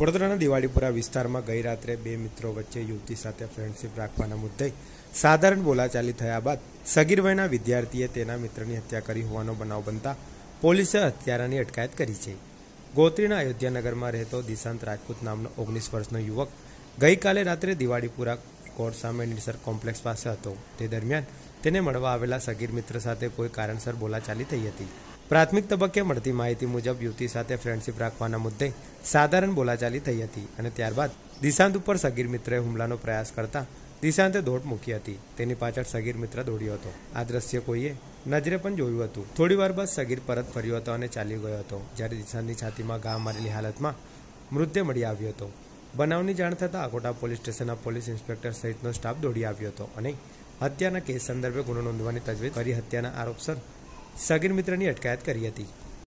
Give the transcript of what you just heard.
વડોદરાના દિવાળીપુરા વિસ્તારમાં ગઈ રાત્રે બે મિત્રો વચ્ચે યુવતી સાથે ફ્રેન્ડશીપ રાખવાના મુદ્દે સાધારણ બોલાચાલી થયા બાદ સગીર વિદ્યાર્થીએ તેના મિત્રની હત્યા કરી હોવાનો બનાવ બનતા પોલીસે હત્યારાની અટકાયત કરી છે ગોત્રીના અયોધ્યાનગરમાં રહેતો દિશાંત રાજપૂત નામનો ઓગણીસ વર્ષનો યુવક ગઈકાલે રાત્રે દિવાળીપુરા કોર્ટ સામે નિસર કોમ્પ્લેક્સ પાસે હતો તે દરમિયાન તેને મળવા આવેલા સગીર મિત્ર સાથે કોઈ કારણસર બોલાચાલી થઈ હતી પ્રાથમિક તબક્કે મળતી માહિતી મુજબ યુવતી સાથે ફ્રેન્ડશીપ રાખવાના મુદ્દે સાધારણ બોલાચાલી થઈ હતી અને ત્યારબાદ દિશાંત ઉપર સગીર મિત્રે હુમલાનો પ્રયાસ કરતા દિશાંતે દોટ મૂકી હતી તેની પાછળ સગીર મિત્ર દોડ્યો હતો આ દ્રશ્ય કોઈએ નજરે પણ જોયું હતું થોડીવાર વાર બાદ સગીર પરત ફર્યો હતો અને ચાલી ગયો હતો જ્યારે દિશાંતની છાતીમાં ઘા મારેલી હાલતમાં મૃતદેહ મળી આવ્યો હતો બનાવની જાણ થતાં આખોટા પોલીસ સ્ટેશનના પોલીસ ઇન્સ્પેક્ટર સહિતનો સ્ટાફ દોડી આવ્યો હતો અને હત્યાના કેસ સંદર્ભે ગુનો નોંધવાની તજવીજ કરી હત્યાના આરોપસર સગીર મિત્રની અટકાયત કરી હતી